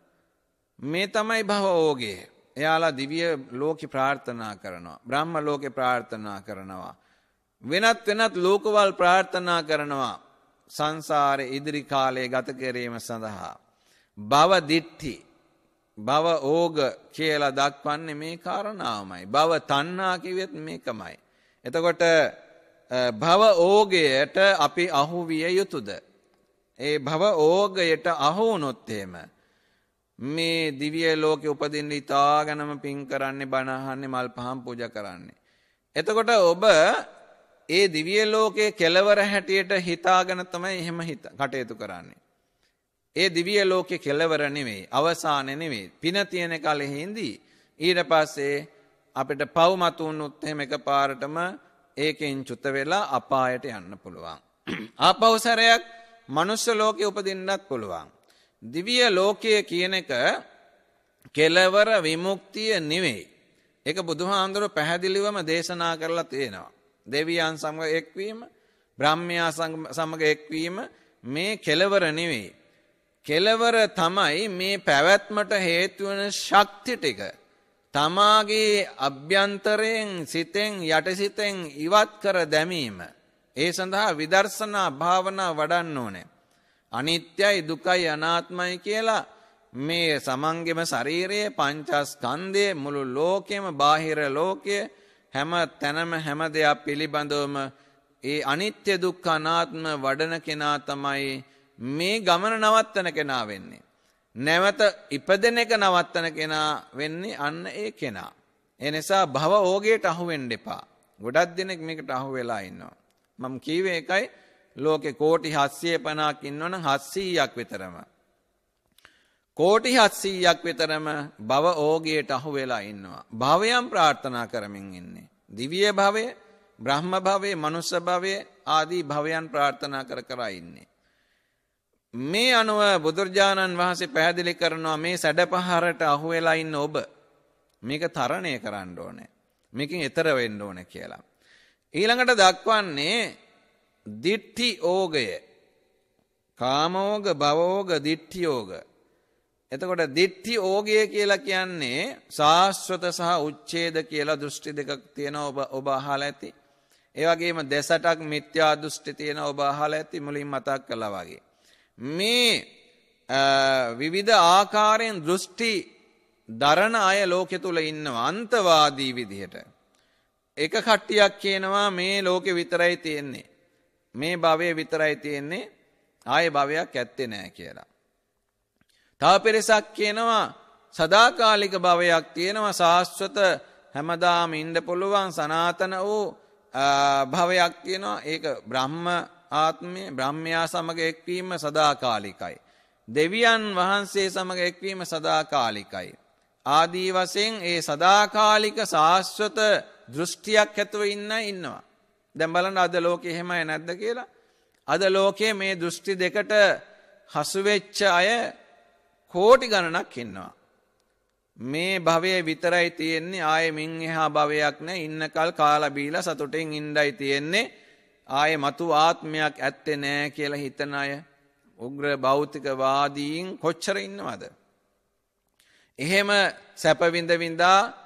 මේ තමයි භවෝගේ. එයාලා දිවිය ලෝකෙ ප්‍රාර්ථනා කරනවා. බ්‍රහ්ම ලෝකෙ ප්‍රාර්ථනා කරනවා. වෙනත් වෙනත් ලෝකවල් ප්‍රාර්ථනා කරනවා. සංසාරය ඉදිරි කාලයේ ගත කිරීම සඳහා. භව දිට්ටි භව ඕග කියලා දක්වන්නේ මේ කාරණාවමයි. භව තණ්හා කිව්වෙත් මේකමයි. එතකොට භව ඕගයට අපි අහු විය යුතුයද? ඒ භව ඕගයට අහු වුණොත් එහෙම මේ දිවිය ලෝකෙ උපදින්න ඉතාගනම පින් කරන්නේ බණහන්නේ මල් පහම් පූජ කරන්නේ. එතකොට ඔබ ඒ දිවිය ලෝකයේ කෙලවර හැටියට හිතාගෙන තමයි එහෙම කටයුතු කරන්නේ. ඒ දිවිය ලෝකෙ කෙලවර නෙවෙයි අවසාන නෙවෙයි පින තියෙන කලෙ හින්දී ඊට පස්සේ අපිට පව්මතුවුණුත් එහෙම එක පාරටම ඒකෙන් චුත වෙලා අපායට යන්න පුළුවන්. ආපවසරයක් මනුස්්‍ය ලෝකෙ උපදින්නක් පුළුවන්. දිවිය ලෝකය කියන එක කෙලවර විමුක්තිය නෙවෙයි. ඒක බුදුහාන්දුර පැහැදිලිවම දේශනා කරලා තියෙනවා. දෙවියන් සමග එක්වීම බ්‍රහ්මයා සමග එක්වීම මේ කෙලවර නෙවෙයි. කෙලවර තමයි මේ පැවැත්මට හේතුවන ශක්ති ටික. තමාගේ අභ්‍යන්තරයෙන් සිතෙන් යටසිතෙන් ඉවත් කර දැමීම. ඒ සඳහා විදර්ශනා භාවනා වඩන්න ඕනේ. අනිත්‍යයි දුකයි අනාත්මයි කියලා මේ සමන්ගෙම ශරීරයේ පංචස්කන්ධයේ මුළු ලෝකෙම බාහිර ලෝකය හැම තැනම හැම දෙයක් පිළිබඳවම ඒ අනිත්‍ය දුක්ඛ අනාත්ම වඩන කෙනා තමයි මේ ගමන නවත්තන කෙනා වෙන්නේ. නැවත ඉපදෙන එක නවත්තන කෙනා වෙන්නේ අන්න ඒ කෙනා. ඒ නිසා භව ඕගයට අහු වෙන්න එපා. ගොඩක් දෙනෙක් මේකට අහු වෙලා ඉන්නවා. මම කීවේ එකයි ලෝකෙ කෝටි හස්සිය පනාක් ඉන්නවන හස්සීයක් විතරම. කෝටි හත්සීයක් විතරම බව ඕගේට අහු වෙලා ඉන්නවා. භවයම් ප්‍රාර්ථනා කරමින් ඉන්නේ. දිවිය භවය බ්‍රහ්ම භවේ මනුස්ස භවය ආදී භවයන් ප්‍රාර්ථනා කර කර ඉන්නේ. මේ අනුව බුදුරජාණන් වහන්සේ පැහැදිලි කරනවා මේ සැඩපහරට අහුවෙලා ඉන්න ඔබ මේක තරණය කරන්න ඕනේ. මේකෙන් එතර වෙන්න ඕනේ කියලා. ඊළඟට දක්වන්නේ දිට්ඨි ඕගය කාමෝග භවෝග දිට්ඨියෝග එතකොට දිට්ඨි ඕගය කියලා කියන්නේ සාස්වත සහ උච්ඡේද කියලා දෘෂ්ටි දෙකක් තියෙනවා ඔබ ඔබ අහලා ඇති. ඒ වගේම දෙසටක් මිත්‍යා දෘෂ්ටි තියෙනවා ඔබ අහලා ඇති මුලින් මතක් කළා වගේ. මේ විවිධ ආකාරයෙන් දෘෂ්ටි දරණ අය ලෝකෙ තුල ඉන්නවා අන්තවාදී විදිහට. එක කට්ටියක් කියනවා මේ ලෝකෙ විතරයි තියෙන්නේ. මේ භවය විතරයි තියෙන්නේ ආය භවයක් ඇත්තේ නෑ කියලා. තව පෙරෙසක් කියනවා සදාකාලික භවයක් තියෙනවා ශාස්වත හැමදාම ඉන්ඩ පුළුවන් සනාතන වූ භවයක් තියෙනවා ඒක බ්‍රහ්ම ආත්මය බ්‍රහ්මයා සමඟ එක්වීම සදාකාලිකයි. දෙවියන් වහන්සේ සමඟ එක්වීම සදාකාලිකයි. ආදී වසයෙන් ඒ සදාකාලික ශාස්වත දෘෂ්ටියක් ඇතුව ඉන්න ඉන්නවා. දැම් බලන්න අද ලෝකෙ එහෙමයි නැද්ද කියලා. අද ලෝකයේ මේ දෘෂ්ටි දෙකට හසුවෙච්ච අය කෝටි ගණනක් ඉන්නවා. මේ භවය විතරයි තියෙන්නේ ආයෙ මින් එහා භවයක් නෑ ඉන්නකල් කාලා බීලා සතුටෙන් ඉඳයි තියෙන්නේ ආයෙ මතු ආත්මයක් ඇත්තේ නෑ කියලා හිතන අය උග්‍ර භෞතිකවාදීන් කොච්චර ඉන්නවද එහෙම සැප විඳ විඳා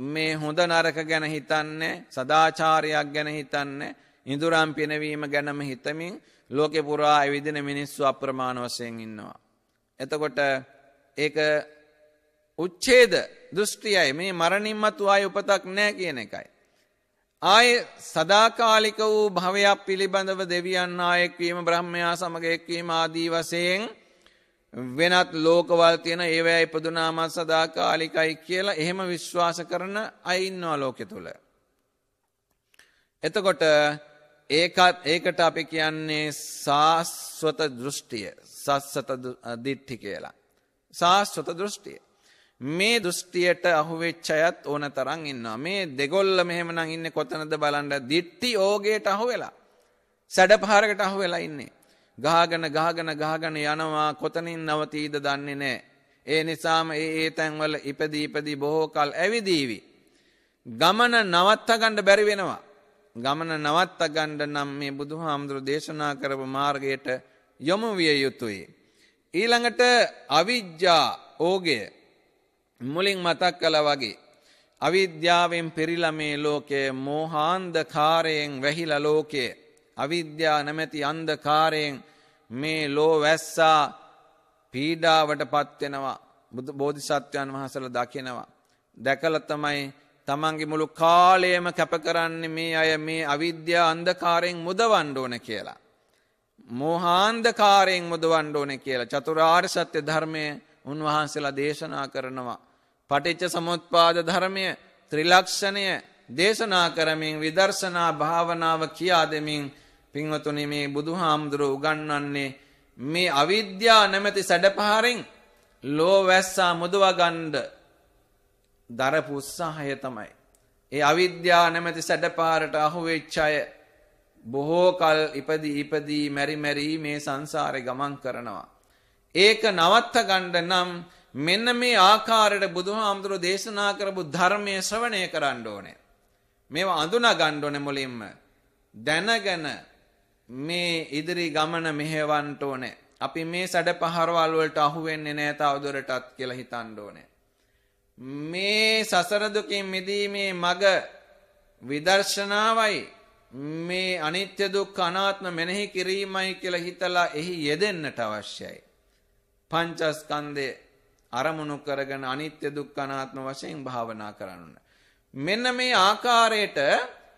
මේ හොඳ නරක ගැන හිතන්නේ සදාචාරයක් ගැන හිතන්නේ ඉඳුරම් පිනවීම ගැනම හිතමින් ලෝකෙ පුරා ඇවිදින මිනිස්සු අප්‍රමාණ වශයෙන් ඉන්නවා. එතකොට ඒක උච්ඡේද දෘෂ්ටියයි මේ මරණින් මතු ආය උපතක් නැහැ කියන එකයි. ආය සදාකාලික වූ භවයක් පිළිබඳව දෙවියන් ආයෙක්වීම බ්‍රහ්මයා සමග එක්වීම ආදී වශයෙන් වෙනත් ලෝකවල් තියෙන ඒවැ ඉපදුනාමත් සදා කාලිකයි කියලා එහෙම විශ්වාස කරන අයින්නවා ලෝකෙ තුළ. එතකොට ඒකත් ඒකට අපි කියන්නේ ශාස්වත දෘෂ්ටිය සස්සත දිට්ටි කියලා. ශාස්වත දෘෂ්ටිය. මේ දෘෂ්ටියට අහුවෙච්චයත් ඕන තරන් ඉන්නවා. මේ දෙගොල්ල මෙහෙමනම් ඉන්නේ කොතනද බලන්න දිට්ටි ඕගේට අහුවෙලා. සැඩ පහරකට අහුවෙලා ඉන්නේ. ගහගෙන ගහගෙන ගහගෙන යනවා කොතනින් නවතීද දන්නේ නෑ. ඒ නිසාම ඒ ඒ තැන්වල ඉපදීපදී බොහෝ කල් ඇවිදීවි. ගමන නවත්තගණ්ඩ බැරි වෙනවා. ගමන නවත්තගණ්ඩ නම් මේ බුදු හාමුදුරු දේශනා කරපු මාර්ගයට යොමු විය යුතුයි. ඊළඟට අවිද්‍යා ඕගය මුලින් මතක් කළ වගේ. අවිද්‍යාවෙන් පිරිල මේ ලෝකයේ මෝහාන්ද කාරයෙන් වැහිල ලෝකයේ අවිද්‍යා නැමැති අන්ධකාරයෙන් මේ ලෝ වැස්සා පීඩාවට පත්වෙනවා බෝධිසත්වයන් වහසල දකිනවා. දැකල තමයි තමන්ගේ මුළු කාලයම කැප කරන්නේ මේ අය මේ අවිද්‍යා අන්ධකාරයෙන් මුදවන්න ඕන කියලා. මෝහාන්ධකාරයෙන් මුදවන්න ඕන කියලා චතුරාර් සත්‍ය ධර්මය උන්වහන්සේලා දේශනා කරනවා. පටිච්ච සමුත්පාද ධර්මය ත්‍රිලක්ෂණය දේශනා කරමින් විදර්ශනා භාවනාව කියා දෙමින් පින්වතුනි මේ බුදුහාමුදුරුව උගන්වන්නේ මේ අවිද්‍යා නැමැති සැඩපහරෙන් ලෝවැස්සා මුදවගන්න දරපු උත්සාහය තමයි. ඒ අවිද්‍යා නැමැති සැඩපාරට අහුවෙච්ච අය බොහෝ කල් ඉපදී ඉපදී මෙරි මෙරි මේ සංසාරේ ගමන් කරනවා. ඒක නවත්ත ගන්න නම් මෙන්න මේ ආකාරයට බුදුහාමුදුරුව දේශනා කරපු ධර්මය ශ්‍රවණය කරන්න ඕනේ. මේවා අඳුනා ගන්න ඕනේ මුලින්ම. දැනගෙන මේ ඉදිරි ගමන මෙහෙවන්ට ඕනේ. අපි මේ සැඩ පහරවල් වලට අහු වෙන්නේ නැහැ තවදුරටත් කියලා හිතන්න ඕනේ. මේ සසර දුකින් මිදීමේ මග විදර්ශනාවයි මේ අනිත්‍ය දුක්ඛ අනාත්ම මෙනෙහි කිරීමයි කියලා හිතලා එහි යෙදෙන්නට අවශ්‍යයි. පංචස්කන්ධේ අරමුණු කරගෙන අනිත්‍ය දුක්ඛ අනාත්ම වශයෙන් භාවනා කරන්න. මෙන්න මේ ආකාරයට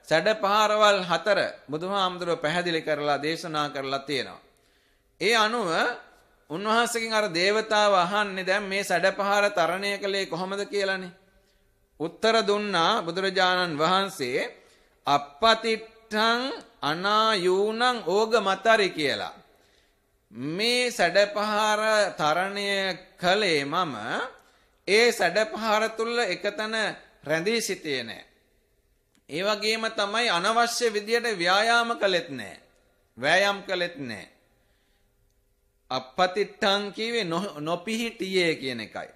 සැඩ පහරවල් හතර බුදුහාමුදුරුව පැහැදිලි කරලා දේශනා කරලා තියෙනවා. ඒ අනුව උන්වහන්සේකින් අර దేవතාව අහන්නේ දැන් මේ සැඩ පහර තරණය කළේ කොහොමද කියලානේ. උත්තර දුන්නා බුදුරජාණන් වහන්සේ අපපතිට්ඨං අනායූණං ඕග මතරි කියලා. මේ සැඩ පහර තරණය කළේ මම ඒ සැඩ පහර තුල එකතන රැඳී සිටියේ නැහැ. ඒ වගේම තමයි අනවශ්‍ය විදියට ව්‍යායාම කළෙත් නැහැ. වෑයම් කළෙත් නැහැ. අපපතිට්ඨං කියවේ නොපිහිටියේ කියන එකයි.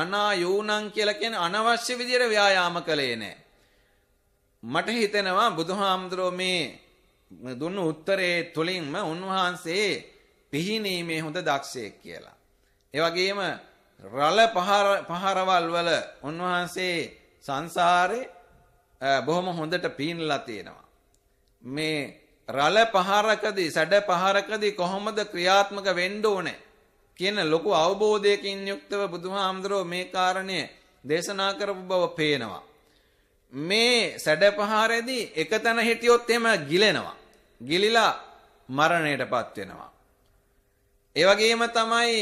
අනායෝනං කියලා කියන්නේ අනවශ්‍ය විදියට ව්‍යායාම කළේ නැහැ. මට හිතෙනවා බුදුහාමුදුරෝ මේ දුන්නු උත්තරේ තුලින්ම උන්වහන්සේ පිහිනීමේ හොඳ දක්ෂයෙක් කියලා. ඒ වගේම රළ පහරවල් වල උන්වහන්සේ සංසාරේ බොහොම හොඳට පීනලා තියෙනවා. මේ රළ පහරකදී සැඩ පහරකදී කොහොමද ක්‍රියාත්මක වෙන්න ඕනේ කියන ලොකු අවබෝධයකින් යුක්තව බුදුහාමුදුරෝ මේ කාරණය දේශනා කරපු බව පේනවා. මේ සැඩ පහරේදී එක තැන හිටියොත් එම ගිලෙනවා. ගිලිලා මරණයටපත් වෙනවා. ඒ වගේම තමයි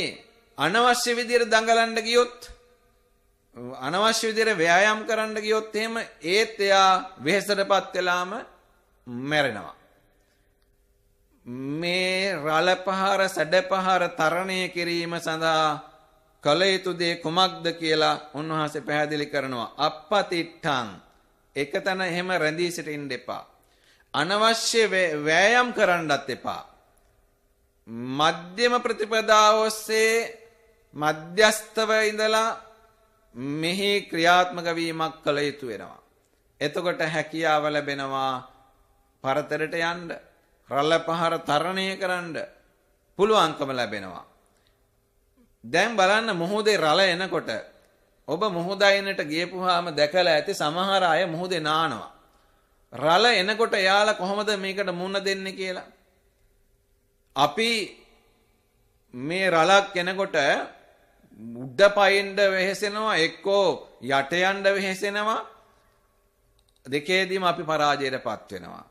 අනවශ්‍ය විදිහට දඟලන්න ගියොත් අනවශ්‍ය විදිහට ව්‍යායාම් කරන්න ගියොත් එහෙම ඒත් එයා වෙහෙසටපත් වෙලාම මැරෙනවා. මේ රළ පහර සැඩ පහර තරණය කිරීම සඳහා කළ යුතු දේ කුමක්ද කියලා උන්වහන්සේ පැහැදිලි කරනවා. අපපතිට්ඨං එක තැන එහෙම රැඳී සිටින්න එපා. අනවශ්‍ය වෑයම් කරන්නත් එපා. මධ්‍යම ප්‍රතිපදාව ඔස්සේ මධ්‍යස්තව ඉඳලා මෙහි ක්‍රියාත්මකවීමක් කළ යුතු වෙනවා. එතකොට හැකියාව ලැබෙනවා පරතරට යන්ඩ රල්ල පහර තරණය කරන්න පුළුවන්කම ලැබෙනවා. දැන් බලන්න මුහුදේ රල එනකොට ඔබ මුහුදයනට ගේපුහාම දැකලා ඇති සමහර අය මුහුදේ නානවා. රල එනකොට එයාලා කොහොමද මේකට මුණ දෙන්නේ කියලා. අපි මේ රලක් එනකොට උඩ පයින්ඩ වෙහෙසෙනවා එක්කෝ යට යන්න වෙහෙසෙනවා දෙකේදීම අපි පරාජයටපත් වෙනවා.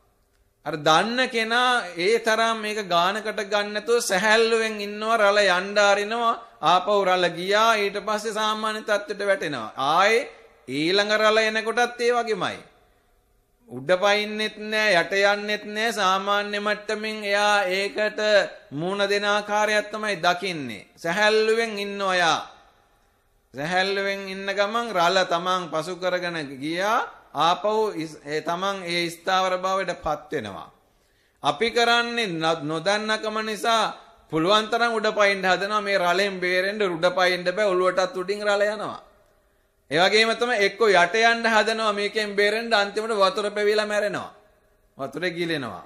අර දන්න කෙනා ඒ තරම් මේක ගානකට ගන්න නැතුව සැහැල්ලුවෙන් ඉන්නව රළ යන්න ආරිනවා ආපහු රළ ගියා ඊට පස්සේ සාමාන්‍ය තත්ත්වයට වැටෙනවා. ආයේ ඊළඟ රළ එනකොටත් ඒ වගේමයි. උඩ පයින්නෙත් නෑ යට යන්නෙත් නෑ සාමාන්‍ය මට්ටමින් එයා ඒකට මූණ දෙන ආකාරයක් තමයි දකින්නේ සැහැල්ලුවෙන් ඉන්න ඔයා සැහැල්ලුවෙන් ඉන්න ගමන් රළ තමන් පසු කරගෙන ගියා ආපහු තමන් ඒ ස්ථාවර භාවයට පත් වෙනවා අපි කරන්නේ නොදන්නකම නිසා පුළුවන් තරම් උඩ පයින්න හදනවා මේ රළෙන් බේරෙන්න උඩ පයින්න බෑ ඔළුවටත් උඩින් රළ යනවා ඒ වගේම තමයි එක්ක යට යන්න හදනවා මේකෙන් බේරෙන්න අන්තිමට වතුර පැවිලා මැරෙනවා. වතුරේ ගිලෙනවා.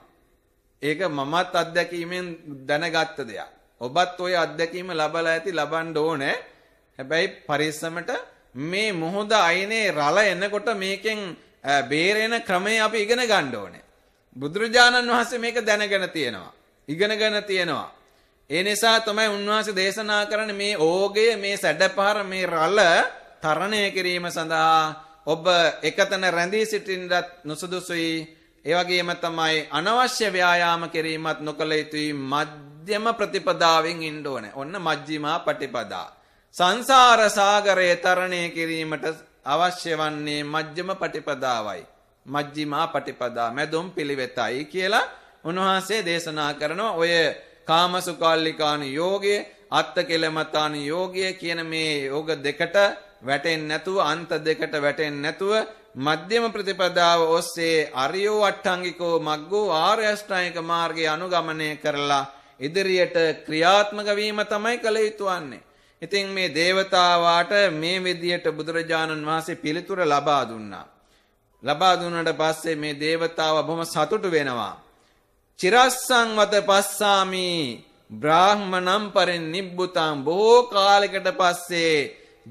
ඒක මමත් අත්දැකීමෙන් දැනගත්ත දෙයක්. ඔබත් ওই අත්දැකීම ලබලා ඇති ලබන්න ඕනේ. හැබැයි පරිස්සමට මේ මොහොත අයිනේ රළ එනකොට මේකෙන් බේරෙන ක්‍රමය අපි ඉගෙන ගන්න ඕනේ. බුදුරජාණන් වහන්සේ මේක දැනගෙන තියෙනවා. ඉගෙනගෙන තියෙනවා. ඒ නිසා තමයි උන්වහන්සේ දේශනා කරන්නේ මේ ඕගය මේ සැඩපහර මේ රළ තරණය කිරීම සඳහා ඔබ එකතන රැඳී සිටින්නත් නුසුදුසුයි. ඒ වගේම තමයි අනවශ්‍ය ව්‍යායාම කිරීමත් නොකළ යුතුයි. මධ්‍යම ප්‍රතිපදාවෙන් ඉන්න ඕනේ. ඔන්න මජ්ක්‍ධිමා පටිපදා. සංසාර සාගරය තරණය කිරීමට අවශ්‍ය වන්නේ මජ්ක්‍ධිම පටිපදාවයි. මජ්ජිමා පටිපදා මැදුම් පිළිවෙතයි කියලා උන්වහන්සේ දේශනා කරන ඔය කාමසුකල්ලිකාන යෝගය අත්ත කෙලමතාන යෝගය කියන මේ යෝග දෙකට වැටෙන්නේ නැතුව අන්ත දෙකට වැටෙන්නේ නැතුව මධ්‍යම ප්‍රතිපදාව ඔස්සේ අරියෝ අට්ටංගිකෝ මග්ගෝ ආර්ය අෂ්ටාංගික මාර්ගය අනුගමනය කරලා ඉදිරියට ක්‍රියාත්මක වීම තමයි කළ යුතුන්නේ. ඉතින් මේ దేవතාවාට මේ විදියට බුදුරජාණන් වහන්සේ පිළිතුර ලබා දුන්නා. ලබා දුන්නාට පස්සේ මේ దేవතාව බොහොම සතුටු වෙනවා. චිරස්සං වත පස්සාමි බ්‍රාහ්මණම් පරින් නිබ්බුතං බොහෝ කාලයකට පස්සේ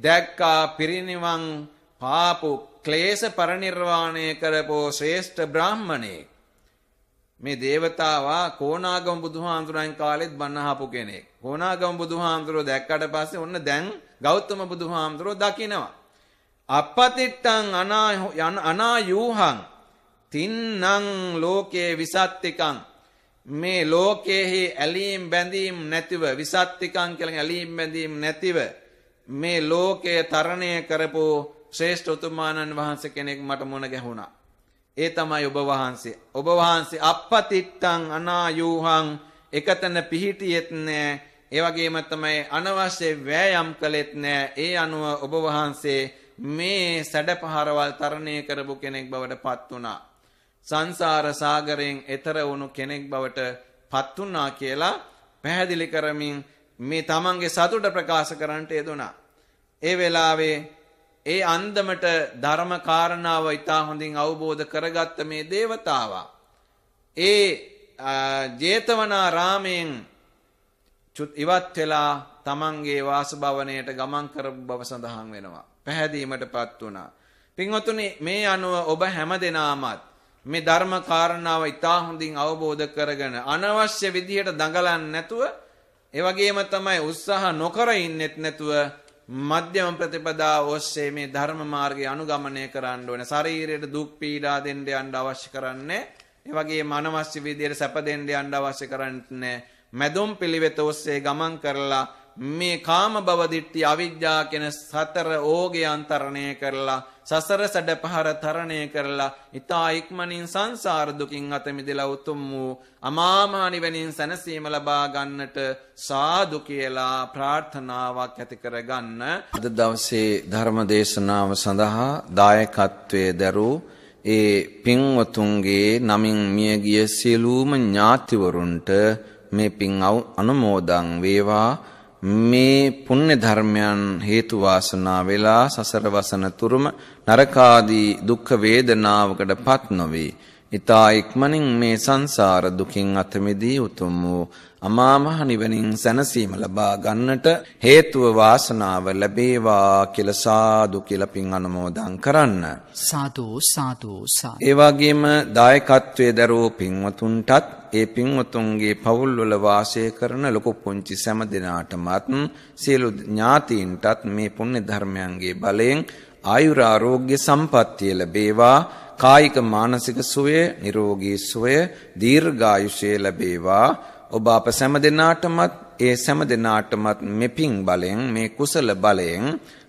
දැක්කා පිරිනිවන් පාපු ක්ලේශ පරිනිර්වාණය කරපෝ ශ්‍රේෂ්ඨ බ්‍රාහ්මණේ මේ దేవතාවා කොණාගම බුදුහාඳුරන් කාලෙත් බණහපු කෙනෙක්. කොණාගම බුදුහාඳුරෝ දැක්කට පස්සේ ඔන්න දැන් ගෞතම බුදුහාඳුරෝ දකිනවා. අපපතිට්ටං අනායූහං තින්නං ලෝකේ විසත්තිකං මේ ලෝකයේහි ඇලීම් බැඳීම් නැතිව විසත්තිකං කියලා ඇලීම් බැඳීම් නැතිව මේ ලෝකය තරණය කරපු ශ්‍රේෂ්ඨ උතුමාණන් වහන්සේ කෙනෙක් මට මුණ ගැහුණා. ඒ තමයි ඔබ වහන්සේ. ඔබ වහන්සේ අපපතිට්ටං අනායූහං එකතන පිහිටියෙත් නෑ. ඒ වගේම තමයි අනවශ්‍ය වෑයම් කළෙත් නෑ. ඒ අනුව ඔබ වහන්සේ මේ සැඩපහරවල් තරණය කරපු කෙනෙක් බවට පත් වුණා. සංසාර සාගරයෙන් එතර වුණු කෙනෙක් බවට පත් වුණා කියලා පැහැදිලි කරමින් මේ තමන්ගේ සතුට ප්‍රකාශ කරන්නට යෙදුණා. ඒ වෙලාවේ ඒ අන්දමට ධර්ම කාරණාව ඉතා හොඳින් අවබෝධ කරගත්ත මේ දේවතාවා. ඒ ජේතවනා රාමයෙන් ඉවත් වෙලා තමන්ගේ වාසභවනයට ගමන් කරපු බව සඳහන් වෙනවා. පැහැදීමට පත් වුණා. පින්වතුනි මේ අනුව ඔබ හැම දෙනාමත් මේ ධර්ම කාරණාව ඉතා හොඳින් අවබෝධ කරගෙන අනවශ්‍ය විදිහට දඟලන්නේ නැතුව ඒ වගේම තමයි උත්සාහ නොකර ඉන්නෙත් නැතුව මධ්‍යම ප්‍රතිපදා ඔස්සේ මේ ධර්ම මාර්ගය අනුගමනය කරන්න ඕනේ. ශරීරයට දුක් පීඩා දෙන්න යන්න අවශ්‍ය කරන්නේ. ඒ වගේම අනවශ්‍ය විදියට සැප දෙන්න යන්න අවශ්‍ය කරන්නේ නැහැ. මැදුම් පිළිවෙත ඔස්සේ ගමන් කරලා මේ කාම බවදිට්ටි අවිද්‍යා කෙන සතර ඕගේ අන්තරණය කරලා සසර සැඩ පහර තරණය කරලා ඉතා ඉක්මනින් සංසාරදුකින් අතමිදිලා උතුම් වූ අමාමානිවැනින් සැනසීම ලබා ගන්නට සාදු කියලා ප්‍රාර්ථනාවක් ඇති කරගන්න. අද දවසේ ධර්ම දේශනාව සඳහා දායකත්වයේ දරූ ඒ පින්වතුන්ගේ නමින් මියගිය සියලුම ඥාතිවරුන්ට මේ පින් අනුමෝදන් වේවා. මේ පුණ්‍ය ධර්මයන් හේතු වාසනා වෙලා සසර වසන තුරුම නරකාදී දුක් වේදනාවකටපත් නොවේ. ඊතා ඉක්මනින් මේ සංසාර දුකින් අත මිදී උතුම් වූ අමාමහ නිවනින් සැනසීම ලබා ගන්නට හේතුව වාසනාව ලැබේවා කියලා සාදු කියලා පින් අනුමෝදන් කරන්න. සාදු සාදු සාදු. ඒ වගේම දායකත්වයේ දරෝ පින්වතුන්ටත් ඒ පින්වතුන්ගේ පවුල්වල වාසය කරන ලොකු පුංචි සෑම දිනාටමත් සියලු ඥාතීන්ටත් මේ පුණ්‍ය ධර්මයන්ගේ බලයෙන් ආයුර ආරෝග්‍ය සම්පන්නිය ලැබේවා කායික මානසික සුවය නිරෝගී සුවය දීර්ඝායුෂය ලැබේවා ඔබ අප සෑම දිනාටමත් ඒ සෑම දිනාටමත් මෙපින් බලෙන් මේ කුසල බලයෙන්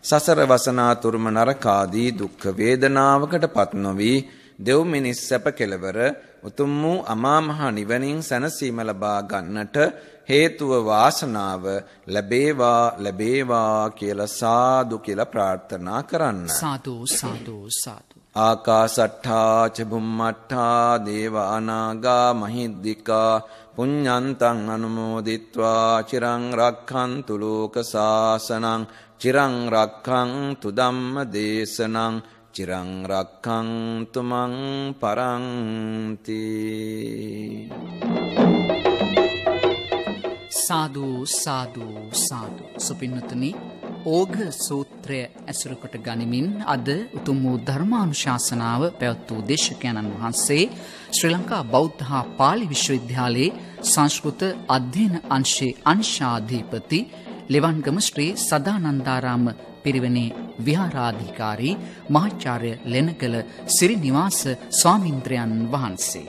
සසර වසනාතුරුම නරකාදී දුක් වේදනාවකටපත් නොවි දෙව් මිනිස් සැප කෙලවර උතුම් වූ අමා මහ නිවනින් සැනසීම ලබා ගන්නට හේතුව වාසනාව ලැබේවා ලැබේවා කියලා සාදු කියලා ප්‍රාර්ථනා කරන්න සාදු සාදු සාදු ආකාසට්ඨා ච බුම්මට්ඨා දේවානාගා මහිද්దికා පුඤ්ඤන්තං අනුමෝදිත්වා චිරං රක්ඛන්තු ලෝක සාසනං චිරං රක්ඛන්තු ධම්ම දේශනං චිරං රක්ඛන්තු මං පරන්ති සාදු සාදු සාදු සුපින්නතුනි ඕග සූත්‍රය ඇසුරකොට ගනිමින් අද උතුම් වූ ධර්මානුශාසනාව පැවැත් වූ දේශකයන්න් වහන්සේ ශ්‍රී ලංකා බෞද්ධ හා පාලි විශ්වවිද්‍යාලයේ සංස්කෘත අධ්‍යයන අංශයේ අංශාධිපති ලෙවන්ගම ශ්‍රී සදානන්දාරාම පිරිවෙනේ විහාරාධිකාරී මහාචාර්ය ලෙනකල සිරිනිවාස ස්වාමින්ද්‍රයන් වහන්සේ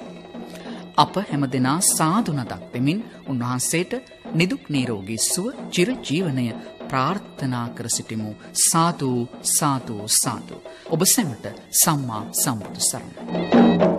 අප හැමදෙනා සාදුනදක් පෙමින් උන්වහන්සේට නිදුක් නිරෝගී සුව චිර ජීවනය ප්‍රාර්ථනා කර සිටිමු සාතු සාතු සාතු ඔබ සැමට සම්මා සම්බුදු සරණයි